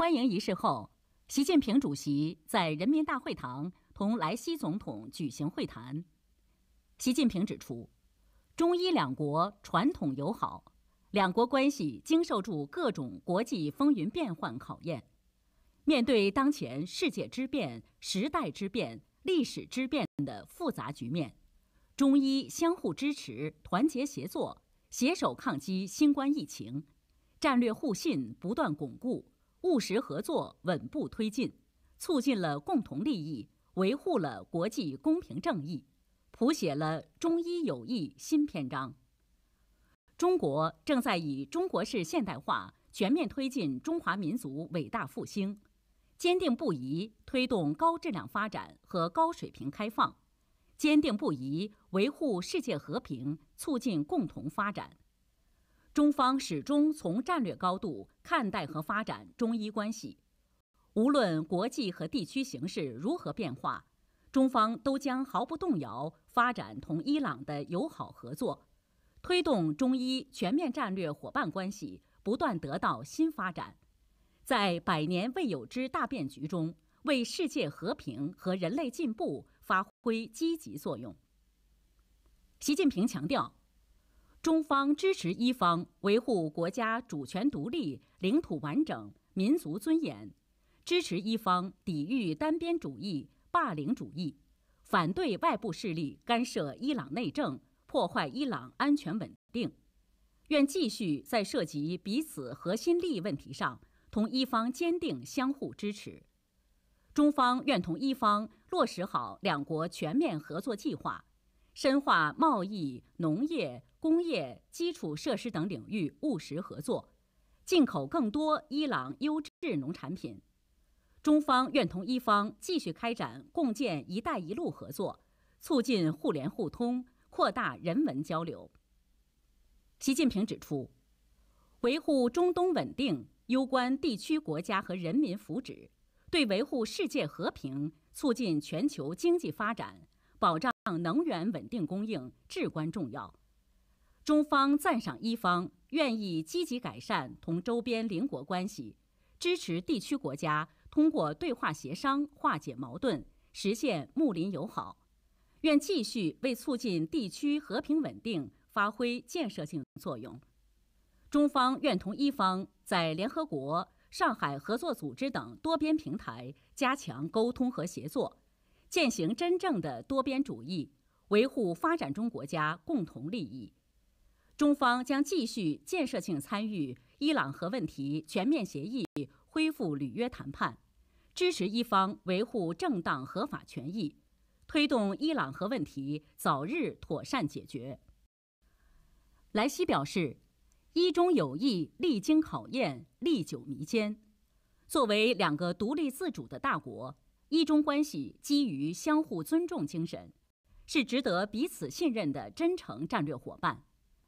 欢迎仪式后，习近平主席在人民大会堂同莱西总统举行会谈。习近平指出，中伊两国传统友好，两国关系经受住各种国际风云变幻考验。面对当前世界之变、时代之变、历史之变的复杂局面，中伊相互支持、团结协作，携手抗击新冠疫情，战略互信不断巩固。务实合作稳步推进，促进了共同利益，维护了国际公平正义，谱写了中医友谊新篇章。中国正在以中国式现代化全面推进中华民族伟大复兴，坚定不移推动高质量发展和高水平开放，坚定不移维护世界和平，促进共同发展。中方始终从战略高度。看待和发展中伊关系，无论国际和地区形势如何变化，中方都将毫不动摇发展同伊朗的友好合作，推动中伊全面战略伙伴关系不断得到新发展，在百年未有之大变局中为世界和平和人类进步发挥积极作用。习近平强调。中方支持伊方维护国家主权独立、领土完整、民族尊严，支持伊方抵御单边主义、霸凌主义，反对外部势力干涉伊朗内政、破坏伊朗安全稳定，愿继续在涉及彼此核心利益问题上同伊方坚定相互支持。中方愿同伊方落实好两国全面合作计划。深化贸易、农业、工业、基础设施等领域务实合作，进口更多伊朗优质农产品。中方愿同伊方继续开展共建“一带一路”合作，促进互联互通，扩大人文交流。习近平指出，维护中东稳定攸关地区国家和人民福祉，对维护世界和平、促进全球经济发展、保障。让能源稳定供应至关重要。中方赞赏伊方愿意积极改善同周边邻国关系，支持地区国家通过对话协商化解矛盾，实现睦邻友好。愿继续为促进地区和平稳定发挥建设性作用。中方愿同伊方在联合国、上海合作组织等多边平台加强沟通和协作。践行真正的多边主义，维护发展中国家共同利益，中方将继续建设性参与伊朗核问题全面协议恢复履约谈判，支持伊方维护正当合法权益，推动伊朗核问题早日妥善解决。莱西表示，伊中友谊历经考验，历久弥坚，作为两个独立自主的大国。一中关系基于相互尊重精神，是值得彼此信任的真诚战略伙伴。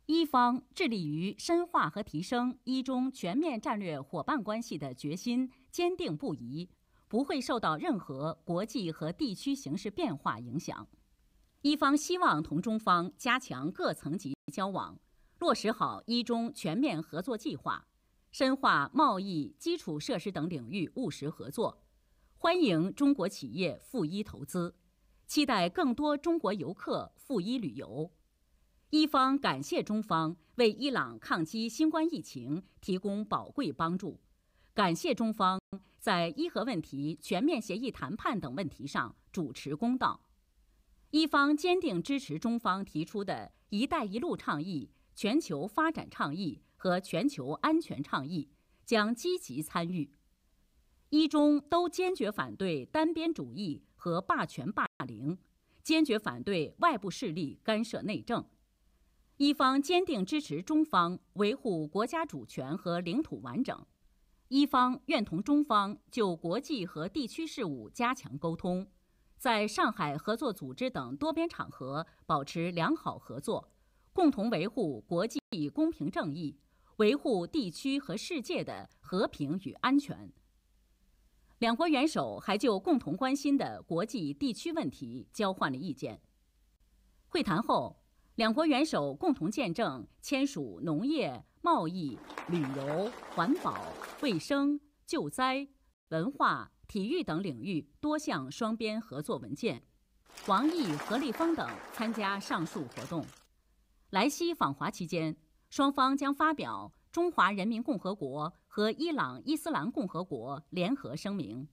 一方致力于深化和提升一中全面战略伙伴关系的决心坚定不移，不会受到任何国际和地区形势变化影响。一方希望同中方加强各层级交往，落实好一中全面合作计划，深化贸易、基础设施等领域务实合作。欢迎中国企业赴伊投资，期待更多中国游客赴伊旅游。伊方感谢中方为伊朗抗击新冠疫情提供宝贵帮助，感谢中方在伊核问题全面协议谈判等问题上主持公道。伊方坚定支持中方提出的一带一路倡议、全球发展倡议和全球安全倡议，将积极参与。一中都坚决反对单边主义和霸权霸凌，坚决反对外部势力干涉内政。一方坚定支持中方维护国家主权和领土完整。一方愿同中方就国际和地区事务加强沟通，在上海合作组织等多边场合保持良好合作，共同维护国际公平正义，维护地区和世界的和平与安全。两国元首还就共同关心的国际地区问题交换了意见。会谈后，两国元首共同见证签署农业、贸易、旅游、环保、卫生、救灾、文化、体育等领域多项双边合作文件。王毅、何立峰等参加上述活动。莱西访华期间，双方将发表。中华人民共和国和伊朗伊斯兰共和国联合声明。